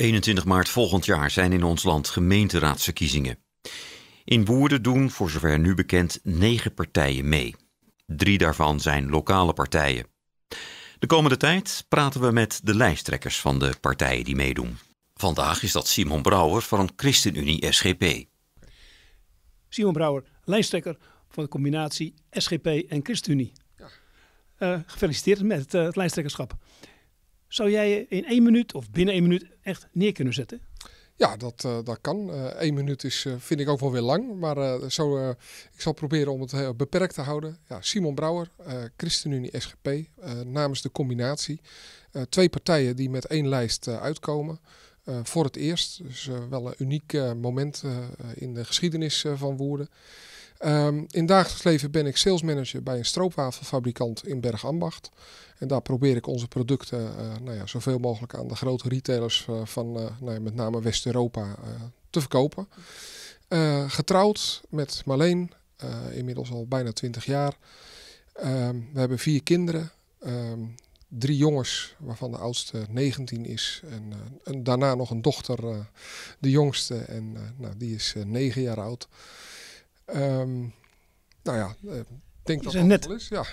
21 maart volgend jaar zijn in ons land gemeenteraadsverkiezingen. In Woerden doen, voor zover nu bekend, negen partijen mee. Drie daarvan zijn lokale partijen. De komende tijd praten we met de lijsttrekkers van de partijen die meedoen. Vandaag is dat Simon Brouwer van ChristenUnie SGP. Simon Brouwer, lijsttrekker van de combinatie SGP en ChristenUnie. Eh, gefeliciteerd met eh, het lijsttrekkerschap zou jij in één minuut of binnen één minuut echt neer kunnen zetten? Ja, dat, eh, dat kan. Eén eh, minuut is, eh, vind ik ook wel weer lang. Maar zo, ik zal proberen om het beperkt te houden. Ja, Simon Brouwer, ChristenUnie SGP, namens de combinatie. twee partijen die met één lijst uitkomen. voor het eerst. Dus wel een uniek moment in de geschiedenis van Woerden. Ehm, in dagelijks leven ben ik salesmanager bij een stroopwafelfabrikant in Bergambacht. En daar probeer ik onze producten uh, nou ja, zoveel mogelijk aan de grote retailers eh, van eh, nou ja, met name West-Europa te verkopen. getrouwd met Marleen, inmiddels al bijna 20 jaar. Ehm, we hebben vier kinderen. Ehm, drie jongens, waarvan de oudste 19 is. En, en daarna nog een dochter, de jongste, en nou, die is 9 jaar oud. Ehm, nou ja, eh, ik denk dat dat wel is. Ja.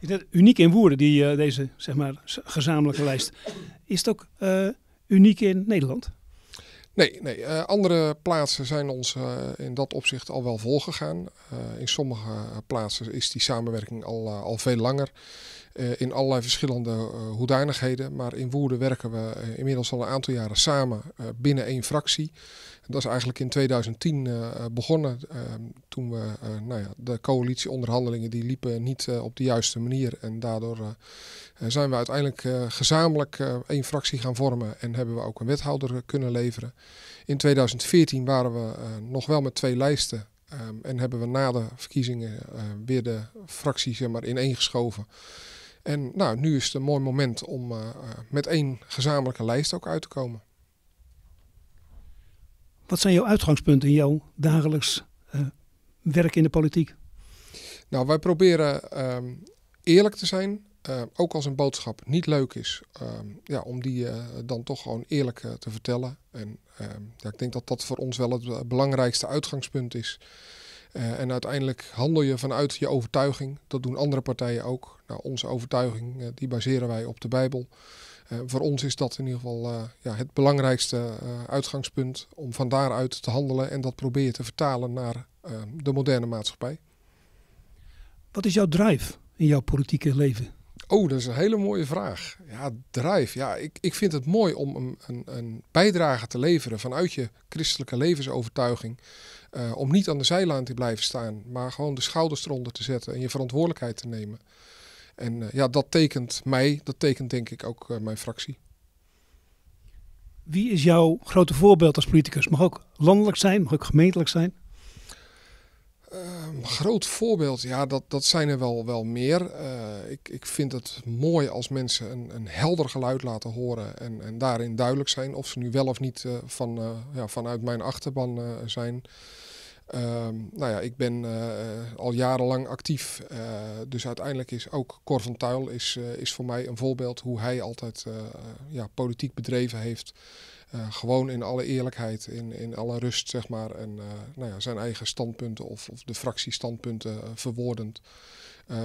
net uniek in woorden, die, eh, deze zeg maar, gezamenlijke lijst. Is het ook eh, uniek in Nederland? Nee, nee. andere plaatsen zijn ons in dat opzicht al wel volgegaan. in sommige plaatsen is die samenwerking al, al veel langer. Eh, in allerlei verschillende uh, hoedanigheden. Maar in Woerden werken we eh, inmiddels al een aantal jaren samen binnen één fractie. dat is eigenlijk in 2010 begonnen. Ehm, toen we nou ja, de coalitieonderhandelingen die liepen niet op de juiste manier. En daardoor zijn we uiteindelijk gezamenlijk één fractie gaan vormen. En hebben we ook een wethouder kunnen leveren. In 2014 waren we nog wel met twee lijsten. Ehm, en hebben we na de verkiezingen weer de fractie zeg maar, ineengeschoven. En nou, nu is het een mooi moment om eh, eh, met één gezamenlijke lijst ook uit te komen. Wat zijn jouw uitgangspunten in jouw dagelijks eh, werk in de politiek? Nou, wij proberen ehm, eerlijk te zijn. ook als een boodschap niet leuk is, ehm, ja, om die dan toch gewoon eerlijk te vertellen. En ehm, ja, ik denk dat dat voor ons wel het belangrijkste uitgangspunt is. Eh, en uiteindelijk handel je vanuit je overtuiging. Dat doen andere partijen ook. Nou, onze overtuiging, eh, die baseren wij op de Bijbel. Eh, voor ons is dat in ieder geval ja, het belangrijkste uitgangspunt om van daaruit te handelen en dat proberen te vertalen naar ehm, de moderne maatschappij. Wat is jouw drive in jouw politieke leven? Oh, dat is een hele mooie vraag. Ja, drive. Ja, ik, ik vind het mooi om een, een, een bijdrage te leveren vanuit je christelijke levensovertuiging. Eh, om niet aan de zijlijn te blijven staan, maar gewoon de schouders eronder te zetten en je verantwoordelijkheid te nemen. En eh, ja, dat tekent mij, dat tekent denk ik ook eh, mijn fractie. Wie is jouw grote voorbeeld als politicus? Mag ook landelijk zijn, mag ook gemeentelijk zijn een groot voorbeeld, ja, dat, dat zijn er wel, wel meer. Eh, ik, ik vind het mooi als mensen een, een helder geluid laten horen en, en daarin duidelijk zijn of ze nu wel of niet eh, van, eh, ja, vanuit mijn achterban zijn. Um, nou ja, ik ben al jarenlang actief, dus uiteindelijk is ook Cor van Tuil is, is voor mij een voorbeeld hoe hij altijd ja, politiek bedreven heeft eh, gewoon in alle eerlijkheid, in, in alle rust, zeg maar. En eh, nou ja, zijn eigen standpunten of, of de fractiestandpunten eh, verwoordend.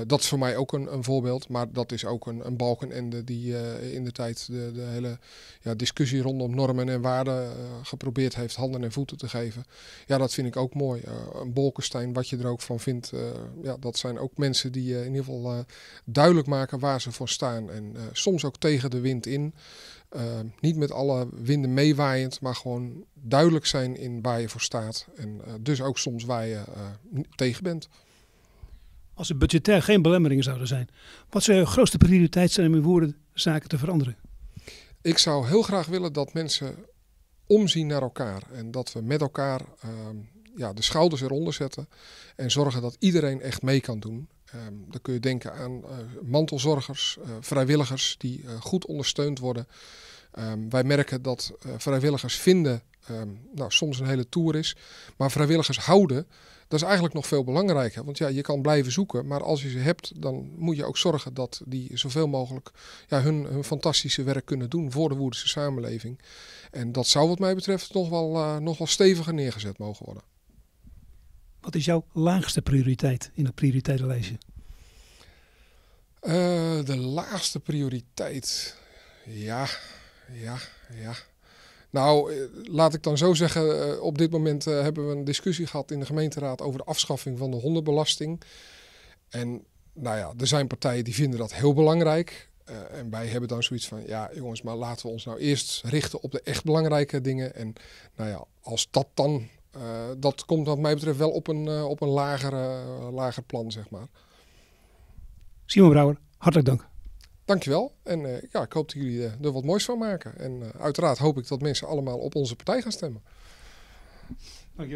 dat is voor mij ook een, een, voorbeeld, maar dat is ook een, een balkenende die in de tijd de, de hele ja, discussie rondom normen en waarden geprobeerd heeft handen en voeten te geven. Ja, dat vind ik ook mooi. een Bolkestein, wat je er ook van vindt, ja, dat zijn ook mensen die in ieder geval duidelijk maken waar ze voor staan. En soms ook tegen de wind in. Eh, niet met alle winden meewaaiend, maar gewoon duidelijk zijn in waar je voor staat. En eh, dus ook soms waar je eh, tegen bent. Als er budgetair geen belemmeringen zouden zijn, wat zou je grootste prioriteit zijn om in woorden zaken te veranderen? Ik zou heel graag willen dat mensen omzien naar elkaar en dat we met elkaar ehm, ja, de schouders eronder zetten en zorgen dat iedereen echt mee kan doen. Ehm, dan kun je denken aan eh, mantelzorgers, eh, vrijwilligers die eh, goed ondersteund worden. Ehm, wij merken dat vrijwilligers vinden ehm, nou, soms een hele tour is, maar vrijwilligers houden. Dat is eigenlijk nog veel belangrijker. Want ja, je kan blijven zoeken, maar als je ze hebt, dan moet je ook zorgen dat die zoveel mogelijk ja, hun, hun fantastische werk kunnen doen voor de Woerdense samenleving. En dat zou wat mij betreft nog wel, nog wel steviger neergezet mogen worden. Wat is jouw laagste prioriteit in het prioriteitenlijstje? Uh, de laagste prioriteit. Ja, ja, ja. Nou, eh, laat ik dan zo zeggen, eh, op dit moment hebben we een discussie gehad in de gemeenteraad over de afschaffing van de hondenbelasting. En nou ja, er zijn partijen die vinden dat heel belangrijk. Uh, en wij hebben dan zoiets van, ja jongens, maar laten we ons nou eerst richten op de echt belangrijke dingen. En nou ja, als dat dan eh, dat komt wat mij betreft wel op een, eh, op een lager, eh, lager plan, zeg maar. Simon Brouwer, hartelijk dank. Dankjewel. En uh, ja, ik hoop dat jullie er wat moois van maken. En uiteraard hoop ik dat mensen allemaal op onze partij gaan stemmen. Dankjewel.